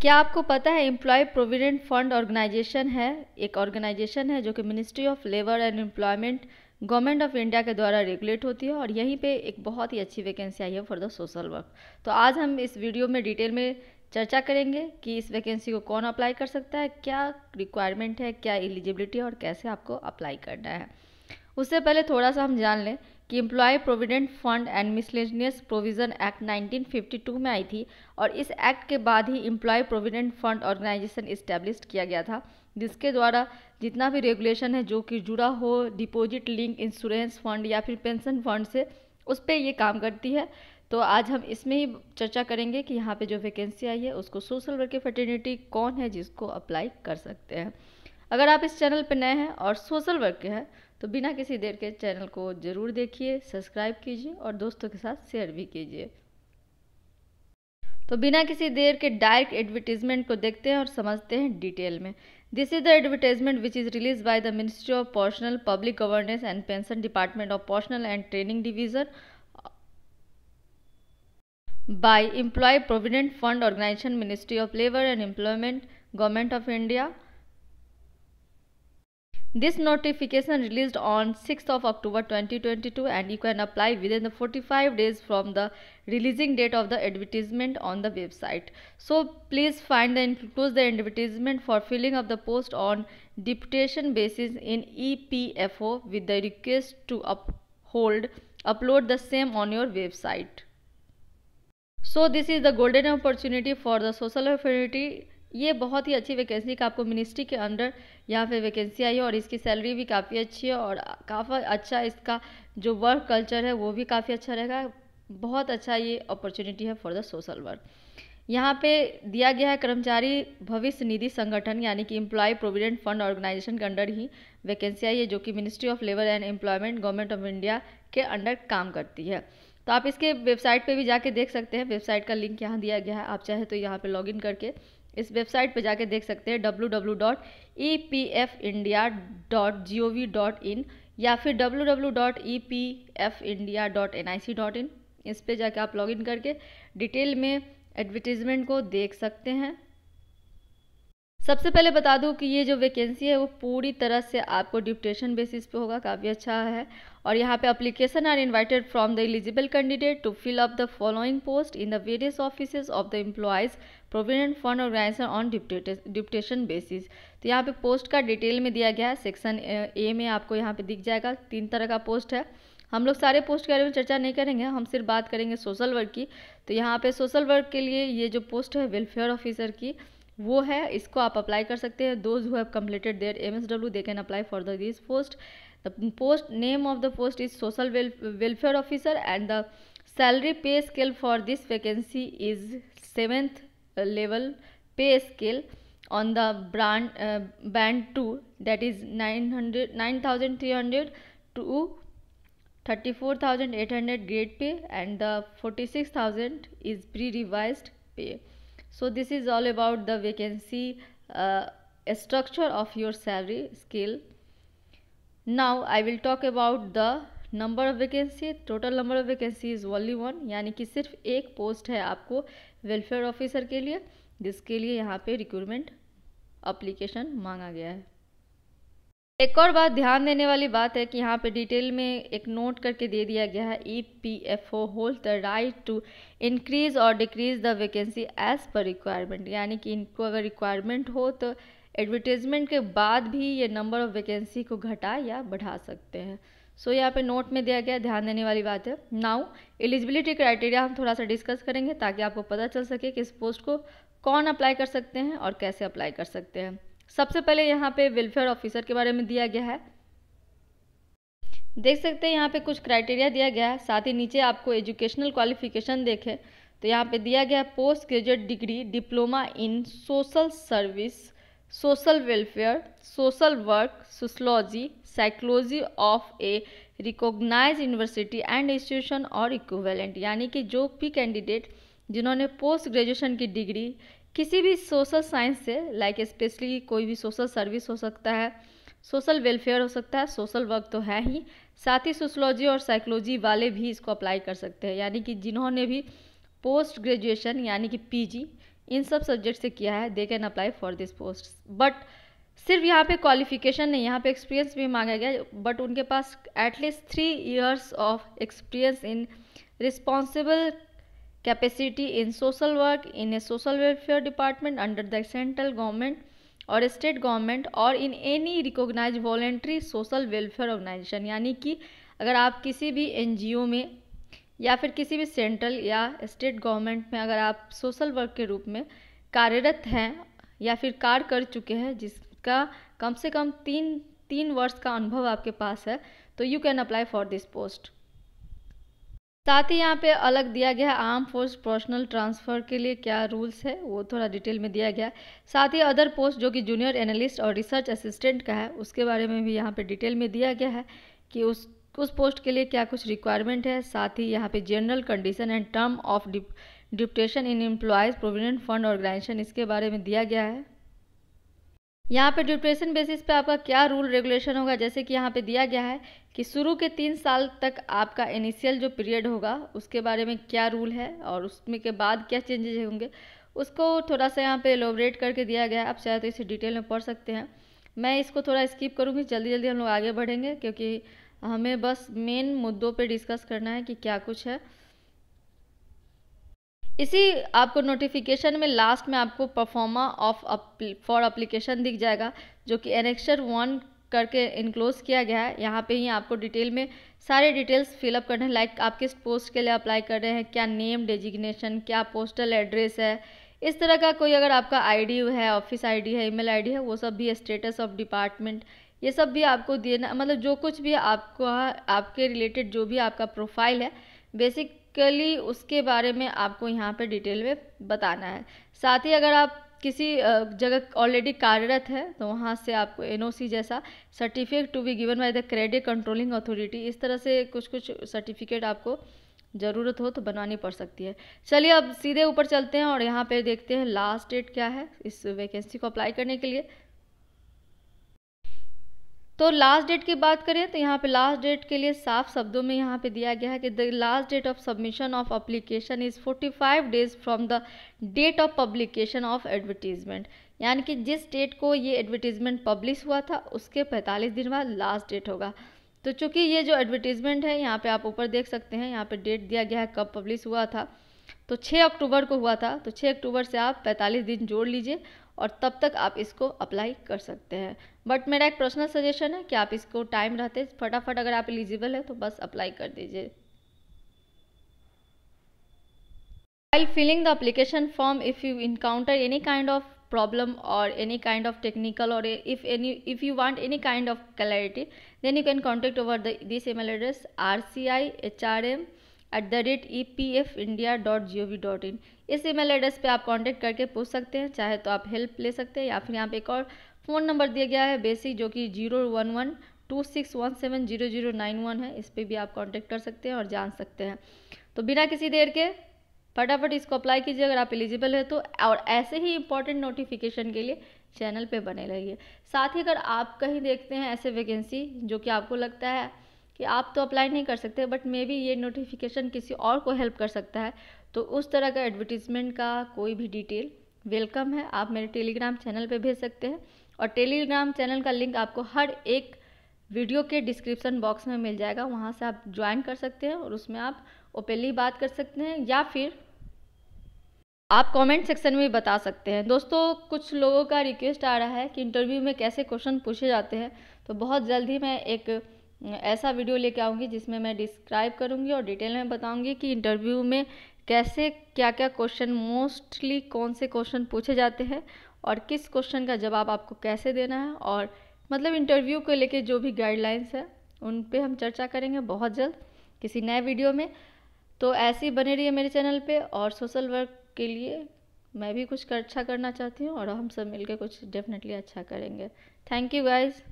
क्या आपको पता है एम्प्लॉय प्रोविडेंट फंड ऑर्गेनाइजेशन है एक ऑर्गेनाइजेशन है जो कि ministry of labour and employment government of India के द्वारा रेगुलेट होती है और यहीं पे एक बहुत ही अच्छी वैकेंसी आई है फॉर द सोशल वर्क तो आज हम इस वीडियो में डिटेल में चर्चा करेंगे कि इस वैकेंसी को कौन अप्लाई कर सकता है क्या रिक्वायरमेंट है क्या एलिजिबिलिटी है और कैसे आपको अप्लाई करना है उससे पहले थोड़ा सा हम जान लें कि employ provident fund and miscellaneous provision act 1952 में आई थी और इस एक्ट के बाद ही employ provident fund organisation establish किया गया था जिसके द्वारा जितना भी रेगुलेशन है जो कि जुड़ा हो डिपॉजिट लिंक इंश्योरेंस फंड या फिर पेंशन फंड से उस पर ये काम करती है तो आज हम इसमें ही चर्चा करेंगे कि यहाँ पर जो वैकेंसी आई है उसको सोशल वर्कर फर्टिनिटी कौन है जिसको अप्लाई कर सकते हैं अगर आप इस चैनल पर नए हैं और सोशल वर्क हैं तो बिना किसी देर के चैनल को ज़रूर देखिए सब्सक्राइब कीजिए और दोस्तों के साथ शेयर भी कीजिए तो बिना किसी देर के डायरेक्ट एडवर्टीजमेंट को देखते हैं और समझते हैं डिटेल में this is the advertisement which is release by the ministry of personal public governance and pension department of personal and training division by employ provident fund organisation ministry of labour and employment government of India This notification released on 6th of October 2022 and you can apply within the 45 days from the releasing date of the advertisement on the website. So please find the include the advertisement for filling up the post on deputation basis in EPFO with the request to uphold upload the same on your website. So this is the golden opportunity for the social affinity ये बहुत ही अच्छी vacancy का आपको ministry के under यहाँ पे vacancy आई है और इसकी सैलरी भी काफ़ी अच्छी है और काफ़ी अच्छा इसका जो वर्क कल्चर है वो भी काफ़ी अच्छा रहेगा बहुत अच्छा ये अपॉर्चुनिटी है फॉर द सोशल वर्क यहाँ पे दिया गया है कर्मचारी भविष्य निधि संगठन यानी कि एम्प्लॉय प्रोविडेंट फंड ऑर्गेनाइजेशन के अंडर ही वैकेंसी आई है जो कि ministry of labour and employment government of India के अंडर काम करती है तो आप इसके वेबसाइट पे भी जाके देख सकते हैं वेबसाइट का लिंक यहाँ दिया गया है आप चाहे तो यहाँ पे लॉगिन करके इस वेबसाइट पर जाके देख सकते हैं W W dot E P F India dot G O V dot in या फिर W W dot E P F India dot N I C dot in इस पर जाके आप लॉगिन करके डिटेल में एडवर्टीज़मेंट को देख सकते हैं सबसे पहले बता दूं कि ये जो वैकेंसी है वो पूरी तरह से आपको डिप्टेशन बेसिस पे होगा काफ़ी अच्छा है और यहाँ पे application are invited from the eligible candidate to fill up the following post in the various office of the employees provident fund organiser on deputation basis तो यहाँ पे पोस्ट का डिटेल में दिया गया है सेक्शन ए में आपको यहाँ पे दिख जाएगा तीन तरह का पोस्ट है हम लोग सारे पोस्ट के बारे में चर्चा नहीं करेंगे हम सिर्फ बात करेंगे सोशल वर्क की तो यहाँ पे सोशल वर्क के लिए ये जो पोस्ट है वेलफेयर ऑफिसर की वो है इसको आप अप्लाई कर सकते हैं those who completed their M S W they can apply for the this post the post name of the post is social welfare officer and the salary pay scale for this vacancy is seventh level pay scale on the brand band two that is nine hundred nine thousand three hundred to thirty four thousand eight hundred grade pay and the forty six thousand is pre revise पे so this is all about the vacancy uh, structure of your salary scale now i will talk about the number of vacancy total number of vacancy is only one यानी कि सिर्फ एक post है आपको welfare officer के लिए जिसके लिए यहाँ पे रिक्रूटमेंट अप्लीकेशन मांगा गया है एक और बात ध्यान देने वाली बात है कि यहाँ पे डिटेल में एक नोट करके दे दिया गया है E P F O hold the right to increase और decrease the vacancy as per requirement यानी कि इनको अगर रिक्वायरमेंट हो तो एडवर्टीजमेंट के बाद भी ये नंबर ऑफ वैकेंसी को घटा या बढ़ा सकते हैं सो so, यहाँ पे नोट में दिया गया ध्यान देने वाली बात है नाउ एलिजिबिलिटी क्राइटेरिया हम थोड़ा सा डिस्कस करेंगे ताकि आपको पता चल सके कि इस पोस्ट को कौन अप्लाई कर सकते हैं और कैसे अप्लाई कर सकते हैं सबसे पहले यहाँ पे वेलफेयर ऑफिसर के बारे में दिया गया है देख सकते हैं यहाँ पे कुछ क्राइटेरिया दिया गया है साथ ही नीचे आपको एजुकेशनल क्वालिफिकेशन देखें तो यहाँ पे दिया गया है post graduate degree diploma in social service social welfare social work sociology psychology of a recognize university and institution और इक्वेलेंट यानी कि जो भी कैंडिडेट जिन्होंने पोस्ट ग्रेजुएशन की डिग्री किसी भी सोशल साइंस से लाइक स्पेशली कोई भी सोशल सर्विस हो सकता है सोशल वेलफेयर हो सकता है सोशल वर्क तो है ही साथ ही सोशलॉजी और साइकोलॉजी वाले भी इसको अप्लाई कर सकते हैं यानी कि जिन्होंने भी पोस्ट ग्रेजुएशन यानी कि पीजी इन सब सब्जेक्ट से किया है they can apply for this post but सिर्फ यहाँ पे क्वालिफिकेशन नहीं यहाँ पे एक्सपीरियंस भी मांगा गया बट उनके पास at least three years of experience in responsible capacity in social work in a social welfare department under the central government और state गवर्नमेंट और in any recognize voluntary social welfare organization यानी कि अगर आप किसी भी ओ में या फिर किसी भी सेंट्रल या स्टेट गवर्नमेंट में अगर आप सोशल वर्क के रूप में कार्यरत हैं या फिर कार्य कर चुके हैं जिसका कम से कम तीन तीन वर्ष का अनुभव आपके पास है तो you can apply for this post साथ ही यहाँ पे अलग दिया गया है आर्म फोर्स पर्सनल ट्रांसफ़र के लिए क्या रूल्स है वो थोड़ा डिटेल में दिया गया है साथ ही अदर पोस्ट जो कि जूनियर एनालिस्ट और रिसर्च असिस्टेंट का है उसके बारे में भी यहाँ पे डिटेल में दिया गया है कि उस उस पोस्ट के लिए क्या कुछ रिक्वायरमेंट है साथ ही यहाँ पे general condition and term of deputation in employees provident fund organization इसके बारे में दिया गया है यहाँ पे ड्यूट्रेशन बेसिस पे आपका क्या रूल रेगुलेशन होगा जैसे कि यहाँ पे दिया गया है कि शुरू के तीन साल तक आपका इनिशियल जो पीरियड होगा उसके बारे में क्या रूल है और उसमें के बाद क्या चेंजेज होंगे उसको थोड़ा सा यहाँ पे एलोबरेट करके दिया गया है आप चाहे तो इसे डिटेल में पढ़ सकते हैं मैं इसको थोड़ा स्किप करूँगी जल्दी जल्दी हम लोग आगे बढ़ेंगे क्योंकि हमें बस मेन मुद्दों पर डिस्कस करना है कि क्या कुछ है इसी आपको नोटिफिकेशन में लास्ट में आपको परफॉर्मा ऑफ फॉर अप्लीकेशन दिख जाएगा जो कि एनेक्शर वन करके इनक्लोज किया गया है यहाँ पे ही आपको डिटेल में सारे डिटेल्स फिलअप करने हैं लाइक आप किस पोस्ट के लिए अप्लाई कर रहे हैं क्या नेम डेजिग्नेशन क्या पोस्टल एड्रेस है इस तरह का कोई अगर आपका आईडी है ऑफिस आईडी है ईमेल आईडी है वो सब भी स्टेटस ऑफ डिपार्टमेंट ये सब भी आपको देना मतलब जो कुछ भी आपको आपके रिलेटेड जो भी आपका प्रोफाइल है बेसिकली उसके बारे में आपको यहाँ पे डिटेल में बताना है साथ ही अगर आप किसी जगह ऑलरेडी कार्यरत है तो वहाँ से आपको एनओसी जैसा certificate to be given by the credit controlling authority इस तरह से कुछ कुछ सर्टिफिकेट आपको ज़रूरत हो तो बनवानी पड़ सकती है चलिए अब सीधे ऊपर चलते हैं और यहाँ पे देखते हैं लास्ट डेट क्या है इस वैकेंसी को अप्लाई करने के लिए तो लास्ट डेट की बात करें तो यहाँ पे लास्ट डेट के लिए साफ शब्दों में यहाँ पे दिया गया है कि the last date of submission of application is 45 days from the date of publication of advertisement यानी कि जिस डेट को ये एडवर्टीजमेंट पब्लिश हुआ था उसके 45 दिन बाद लास्ट डेट होगा तो चूँकि ये जो एडवर्टीजमेंट है यहाँ पर आप ऊपर देख सकते हैं यहाँ पर डेट दिया गया है कब पब्लिश हुआ था तो छः अक्टूबर को हुआ था तो छः अक्टूबर से आप पैंतालीस दिन जोड़ लीजिए और तब तक आप इसको अप्लाई कर सकते हैं बट मेरा एक पर्सनल सजेशन है कि आप इसको टाइम रहते फटाफट अगर आप एलिजिबल है तो बस अप्लाई कर दीजिए I filling the application form if you encounter any kind of problem और एनी काइंड ऑफ टेक्निकल और if any if you want any kind of clarity then you can contact over the this L address R C I H R M at the rate E P F India dot G O V dot in इस ई mail address पर आप contact करके पूछ सकते हैं चाहे तो आप हेल्प ले सकते हैं या फिर यहाँ पे एक और फ़ोन नंबर दिया गया है बेसिक जो कि zero one one two six one seven zero zero nine one है इस पर भी आप कॉन्टेक्ट कर सकते हैं और जान सकते हैं तो बिना किसी देर के फटाफट इसको अप्लाई कीजिए अगर आप एलिजिबल है तो और ऐसे ही इंपॉर्टेंट नोटिफिकेशन के लिए चैनल पे बने रहिए साथ ही अगर आप कहीं देखते हैं ऐसे वैकेंसी जो कि आपको लगता है कि आप तो अप्लाई नहीं कर सकते बट मे बी ये नोटिफिकेशन किसी और को हेल्प कर सकता है तो उस तरह का एडवर्टीज़मेंट का कोई भी डिटेल वेलकम है आप मेरे टेलीग्राम चैनल पे भेज सकते हैं और टेलीग्राम चैनल का लिंक आपको हर एक वीडियो के डिस्क्रिप्शन बॉक्स में मिल जाएगा वहाँ से आप ज्वाइन कर सकते हैं और उसमें आप ओपनली बात कर सकते हैं या फिर आप कमेंट सेक्शन में बता सकते हैं दोस्तों कुछ लोगों का रिक्वेस्ट आ रहा है कि इंटरव्यू में कैसे क्वेश्चन पूछे जाते हैं तो बहुत जल्द ही मैं एक हम्म, ऐसा वीडियो लेके आऊँगी जिसमें मैं डिस्क्राइब करूँगी और डिटेल में बताऊँगी कि इंटरव्यू में कैसे क्या क्या क्वेश्चन मोस्टली कौन से क्वेश्चन पूछे जाते हैं और किस क्वेश्चन का जवाब आपको कैसे देना है और मतलब इंटरव्यू को लेके जो भी गाइडलाइंस है उन पे हम चर्चा करेंगे बहुत जल्द किसी नए वीडियो में तो ऐसे ही बने रहिए मेरे चैनल पे और सोशल वर्क के लिए मैं भी कुछ कर अच्छा करना चाहती हूँ और हम सब मिलकर कुछ डेफिनेटली अच्छा करेंगे थैंक यू गाइज़